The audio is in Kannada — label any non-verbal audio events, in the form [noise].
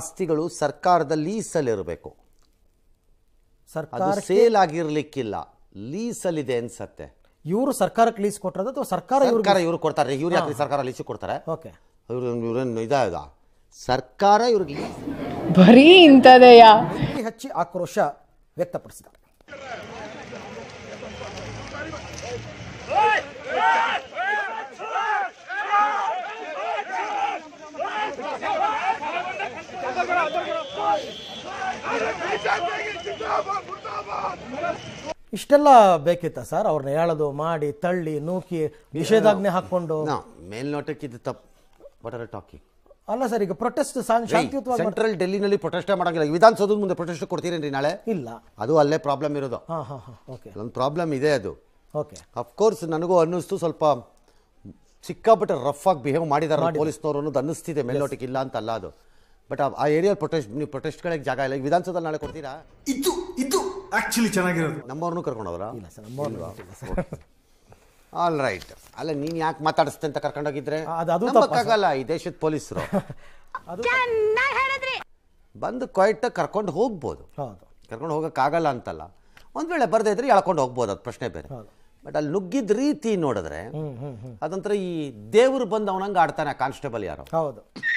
ಆಸ್ತಿಗಳು ಸರ್ಕಾರದ ಲೀಸಲ್ಲಿರಬೇಕು ಸರ್ಕಾರ ಸೇಲ್ ಆಗಿರ್ಲಿಕ್ಕಿಲ್ಲ ಲೀಸಲ್ಲಿದೆ ಅನ್ಸತ್ತೆ ಇವರು ಸರ್ಕಾರಕ್ಕೆ ಲೀಸ್ ಕೊಟ್ಟರೆ ಅಥವಾ ಸರ್ಕಾರ ಸರ್ಕಾರ ಇವ್ರು ಕೊಡ್ತಾರೆ ಇವ್ರು ಯಾಕೆ ಸರ್ಕಾರ ಲೀಸ್ ಕೊಡ್ತಾರೆ ಓಕೆ ಇದ ಸರ್ಕಾರ ಇವ್ರಿಗೆ ಬರೀ ಇಂಥದೆಯಾ ಹಚ್ಚಿ ಆಕ್ರೋಶ ವ್ಯಕ್ತಪಡಿಸಿದ್ದಾರೆ ಇಷ್ಟೆಲ್ಲ ಬೇಕಿತ್ತ ಸರ್ ಅವ್ರನ್ನ ಹೇಳೋದು ಮಾಡಿ ತಳ್ಳಿ ನೂಕಿ ನಿಷೇಧಾಜ್ಞೆ ಹಾಕೊಂಡು ಮೇಲ್ನೋಟಕ್ಕೆ ತಪ್ಪು ವಾಟ್ ಟಾಕಿಂಗ್ ಅಲ್ಲ ಸರ್ ಈಗ ಪ್ರೊಟೆಸ್ಟ್ ಶಾಂತಿಯುತವಾಗಿ ಸೆಂಟ್ರಲ್ ಡೆಲ್ಲಿನಲ್ಲಿ ಪ್ರೊಟೆಸ್ಟ್ ಮಾಡೋಂಗಿಲ್ಲ ವಿಧಾನಸೌಧದ ಮುಂದೆ ಪ್ರೊಟೆಸ್ಟ್ ಕೊಡ್ತೀರೇನ್ರಿ ನಾಳೆ ಇಲ್ಲ ಅದು ಅಲ್ಲೇ ಪ್ರಾಬ್ಲಮ್ ಇರೋದು ಹಾಂ ಹಾಂ ಓಕೆ ಒಂದು ಪ್ರಾಬ್ಲಮ್ ಇದೆ ಅದು ಓಕೆ ಅಫ್ಕೋರ್ಸ್ ನನಗೂ ಅನ್ನಿಸ್ತು ಸ್ವಲ್ಪ ಸಿಕ್ಕಾಪಟ್ಟೆ ರಫ್ ಆಗಿ ಬಿಹೇವ್ ಮಾಡಿದಾರ ಪೊಲೀಸ್ನವರು ಅನ್ನೋದು ಅನ್ನಿಸ್ತಿದೆ ಮೇಲ್ನೋಟಕ್ಕೆ ಇಲ್ಲ ಅಂತ ಅಲ್ಲ ಅದು ಬಟ್ uh, ಆ ಏರಿಯಾ ಪ್ರೊಟೆಸ್ಟ್ ನೀವು ಪ್ರೊಟೆಸ್ಟ್ಗಳಿಗೆ ಜಾಗ ಇಲ್ಲ ಈಗ ವಿಧಾನಸೌಧದಲ್ಲಿ ನಾಳೆ ಕೊಡ್ತೀರಾ ಇದು ಇದು ಆ್ಯಕ್ಚುಲಿ ಚೆನ್ನಾಗಿರೋದು ನಮ್ಮವ್ರನ್ನೂ ಕರ್ಕೊಂಡೋದ್ರಾ ಇಲ್ಲ ಸರ್ ನಮ್ಮ ಆಲ್ ರೈಟ್ ಅಲ್ಲ ನೀನು ಯಾಕೆ ಮಾತಾಡಿಸ್ತೆ ಅಂತ ಕರ್ಕೊಂಡೋಗಿದ್ರೆ ಈ ದೇಶದ ಪೊಲೀಸರು [laughs] ಬಂದು ಕೊಯ್ಟ್ ಕರ್ಕೊಂಡು ಹೋಗ್ಬೋದು ಕರ್ಕೊಂಡು ಹೋಗೋಕ್ಕಾಗಲ್ಲ ಅಂತಲ್ಲ ಒಂದು ವೇಳೆ ಬರ್ದೇ ಇದ್ರೆ ಎಳ್ಕೊಂಡು ಹೋಗ್ಬೋದು ಅದು ಪ್ರಶ್ನೆ ಬೇರೆ ಬಟ್ ಅಲ್ಲಿ ನುಗ್ಗಿದ ರೀತಿ ನೋಡಿದ್ರೆ ಅದಂತರ ಈ ದೇವರು ಬಂದು ಅವನಂಗೆ ಆಡ್ತಾನೆ ಕಾನ್ಸ್ಟೇಬಲ್ ಯಾರು ಹೌದು